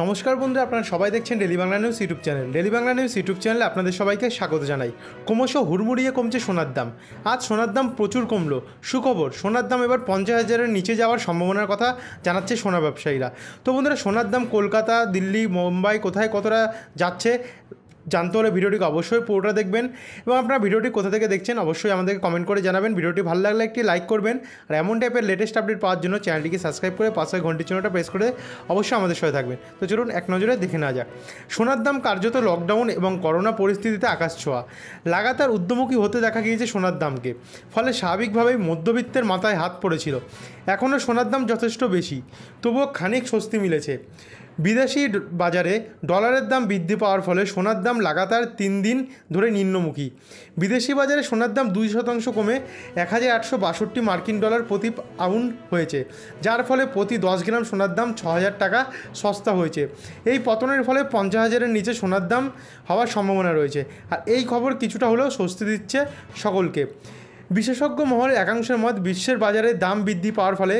নমস্কার বন্ধু আপনারা সবাই দেখছেন daily Bangla news YouTube channel daily Bangla news YouTube চ্যানেলে আপনাদের সবাইকে স্বাগত জানাই ক্রমশ হুড়মুড়িয়ে কমছে সোনার দাম আজ সোনার দাম প্রচুর কমলো সুখবর সোনার দাম এবার পঞ্চাশ হাজারের নিচে যাওয়ার সম্ভাবনার কথা জানাচ্ছে সোনা ব্যবসায়ীরা তো বন্ধুরা সোনার দাম কলকাতা দিল্লি মুম্বাই কোথায় কতটা যাচ্ছে জানতে হলে ভিডিওটিকে অবশ্যই পুরোটা দেখবেন এবং আপনারা ভিডিওটি কোথা থেকে দেখছেন অবশ্যই আমাদেরকে কমেন্ট করে জানাবেন ভিডিওটি ভালো লাগলে একটি লাইক করবেন আর এমন টাইপের লেটেস্ট আপডেট পাওয়ার জন্য চ্যানেলটিকে সাবস্ক্রাইব করে পাশে ঘন্টির চিহ্নটা প্রেস করে অবশ্যই আমাদের সাথে থাকবেন তো চলুন এক নজরে দেখে নেওয়া যাক সোনার দাম কার্যত লকডাউন এবং করোনা পরিস্থিতিতে আকাশ ছোঁয়া লাগাতার উদ্যমুখী হতে দেখা গিয়েছে সোনার দামকে ফলে স্বাভাবিকভাবেই মধ্যবিত্তের মাথায় হাত পড়েছিল এখনও সোনার দাম যথেষ্ট বেশি তবুও খানিক স্বস্তি মিলেছে বিদেশি বাজারে ডলারের দাম বৃদ্ধি পাওয়ার ফলে সোনার দাম লাগাতার তিন দিন ধরে নিম্নমুখী বিদেশি বাজারে সোনার দাম দুই শতাংশ কমে এক হাজার আটশো বাষট্টি মার্কিন ডলার প্রতি আউন্ড হয়েছে যার ফলে প্রতি দশ গ্রাম সোনার দাম ছ হাজার টাকা সস্তা হয়েছে এই পতনের ফলে পঞ্চাশ হাজারের নিচে সোনার দাম হওয়ার সম্ভাবনা রয়েছে আর এই খবর কিছুটা হলেও স্বস্তি দিচ্ছে সকলকে বিশেষজ্ঞ মহলের একাংশের মত বিশ্বের বাজারে দাম বৃদ্ধি পাওয়ার ফলে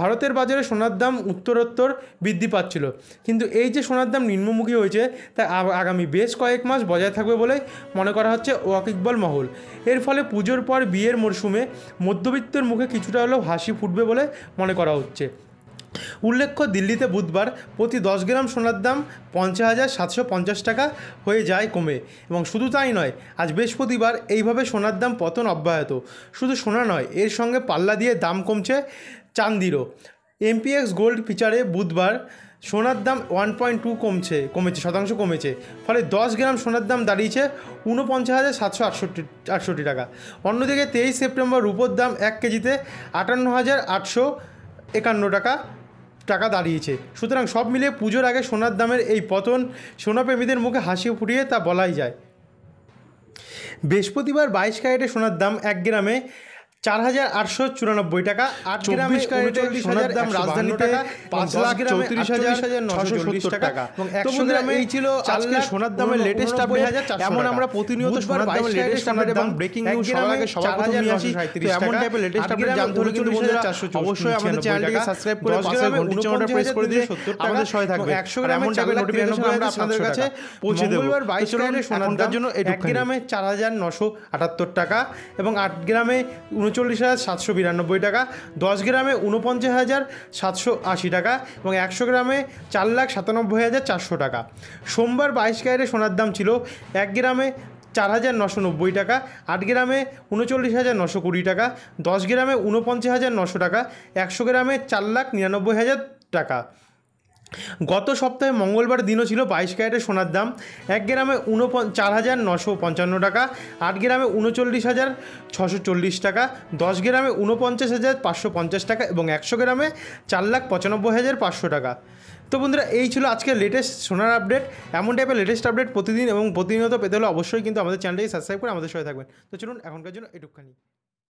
ভারতের বাজারে সোনার দাম উত্তরোত্তর বৃদ্ধি পাচ্ছিল কিন্তু এই যে সোনার দাম নিম্নমুখী হয়েছে তা আগামী বেশ কয়েক মাস বজায় থাকবে বলে মনে করা হচ্ছে ওয়াকিকবল মহল এর ফলে পুজোর পর বিয়ের মরশুমে মধ্যবিত্তের মুখে কিছুটা হলেও হাসি ফুটবে বলে মনে করা হচ্ছে উল্লেখ্য দিল্লিতে বুধবার প্রতি দশ গ্রাম সোনার দাম পঞ্চাশ হাজার সাতশো পঞ্চাশ টাকা হয়ে যায় কমে এবং শুধু তাই নয় আজ বৃহস্পতিবার এইভাবে সোনার দাম পতন অব্যাহত শুধু সোনা নয় এর সঙ্গে পাল্লা দিয়ে দাম কমছে চান্দিরও এমপিএক্স গোল্ড ফিচারে বুধবার সোনার দাম ওয়ান পয়েন্ট টু কমছে কমেছে শতাংশ কমেছে ফলে দশ গ্রাম সোনার দাম দাঁড়িয়েছে ঊনপঞ্চাশ হাজার সাতশো আটষট্টি আটষট্টি টাকা অন্যদিকে তেইশ সেপ্টেম্বর রুপোর দাম এক কেজিতে আটান্ন হাজার আটশো একান্ন টাকা টাকা দাঁড়িয়েছে সুতরাং সব মিলিয়ে পুজোর আগে সোনার দামের এই পতন সোনাপ্রেমীদের মুখে হাসি ফুটিয়ে তা বলাই যায় বৃহস্পতিবার বাইশ ক্যারেটে সোনার দাম এক গ্রামে চার হাজার আটশো চুরানব্বই টাকা আট চব্বিশ চল্লিশ দাম রাজধানী টাকা পাঁচ লাখ চৌত্রিশ হাজার হাজার নশো টাকা সোনার দামের লেটেস্ট আপডেট হাজার এমন আমরা প্রতিনিয়ত সোনার দামের লেটেস্ট আপডেট ব্রেকিং এমন টাইপের লেটেস্ট আপডেট জানতে অবশ্যই আমাদের চ্যানেলটিকে থাকবে একশো গ্রামে কাছে পৌঁছে বাইশ গ্রামে সোনার জন্য এক গ্রামে চার হাজার নশো আটাত্তর টাকা এবং আট গ্রামে উনচল্লিশ হাজার সাতশো বিরানব্বই টাকা দশ গ্রামে উনপঞ্চাশ হাজার সাতশো আশি টাকা এবং একশো গ্রামে চার লাখ সাতানব্বই হাজার চারশো টাকা সোমবার বাইশ ক্যারে সোনার দাম ছিল এক গ্রামে চার হাজার নশো নব্বই টাকা আট গ্রামে উনচল্লিশ হাজার নশো কুড়ি টাকা দশ গ্রামে উনপঞ্চাশ হাজার নশো টাকা একশো গ্রামে চার লাখ নিরানব্বই হাজার টাকা গত সপ্তাহে মঙ্গলবার দিনও ছিল বাইশ ক্যারেটের সোনার দাম এক গ্রামে উনপ চার হাজার নশো পঞ্চান্ন টাকা আট গ্রামে উনচল্লিশ হাজার ছশো চল্লিশ টাকা দশ গ্রামে উনপঞ্চাশ হাজার পাঁচশো পঞ্চাশ টাকা এবং একশো গ্রামে চার লাখ পঁচানব্বই হাজার পাঁচশো টাকা তো বন্ধুরা এই ছিল আজকের লেটেস্ট সোনার আপডেট এমন টাইপের লেটেস্ট আপডেট প্রতিদিন এবং প্রতিনিয়ত পেতে হলে অবশ্যই কিন্তু আমাদের চ্যানেলটি সাবস্ক্রাইব করে আমাদের সঙ্গে থাকবেন তো চলুন এখনকার জন্য এটুকখানি